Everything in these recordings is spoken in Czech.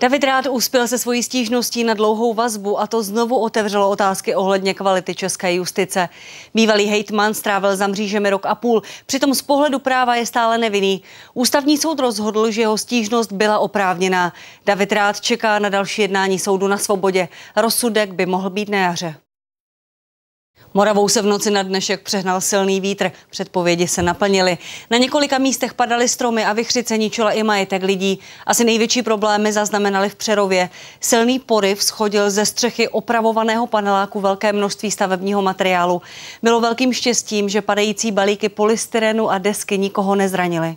David Rád uspěl se svojí stížností na dlouhou vazbu a to znovu otevřelo otázky ohledně kvality české justice. Bývalý hejtman strávil za mřížemi rok a půl, přitom z pohledu práva je stále nevinný. Ústavní soud rozhodl, že jeho stížnost byla oprávněná. David Rád čeká na další jednání soudu na svobodě. Rozsudek by mohl být na jaře. Moravou se v noci na dnešek přehnal silný vítr, předpovědi se naplnily. Na několika místech padaly stromy a vychřice ničila i majetek lidí. Asi největší problémy zaznamenali v Přerově. Silný poryv schodil ze střechy opravovaného paneláku velké množství stavebního materiálu. Bylo velkým štěstím, že padající balíky polystyrenu a desky nikoho nezranily.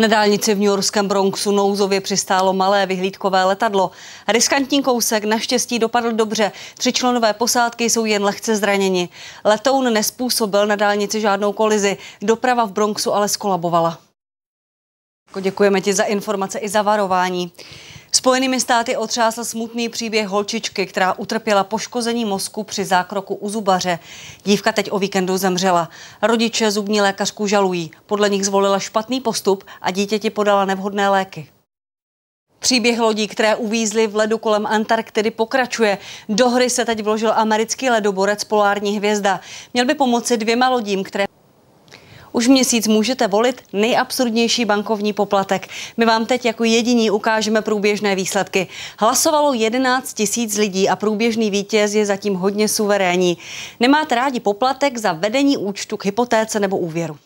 Na dálnici v New Yorkském Bronxu nouzově přistálo malé vyhlídkové letadlo. Riskantní kousek naštěstí dopadl dobře. Tři členové posádky jsou jen lehce zraněni. Letoun nespůsobil na dálnici žádnou kolizi. Doprava v Bronxu ale skolabovala. Děkujeme ti za informace i za varování. Spojenými státy otřásl smutný příběh holčičky, která utrpěla poškození mozku při zákroku u zubaře. Dívka teď o víkendu zemřela. Rodiče zubní lékařku žalují. Podle nich zvolila špatný postup a dítěti podala nevhodné léky. Příběh lodí, které uvízly v ledu kolem Antarktidy, pokračuje. Do hry se teď vložil americký ledoborec Polární hvězda. Měl by pomoci dvěma lodím, které už měsíc můžete volit nejabsurdnější bankovní poplatek. My vám teď jako jediní ukážeme průběžné výsledky. Hlasovalo 11 tisíc lidí a průběžný vítěz je zatím hodně suverénní. Nemáte rádi poplatek za vedení účtu k hypotéce nebo úvěru.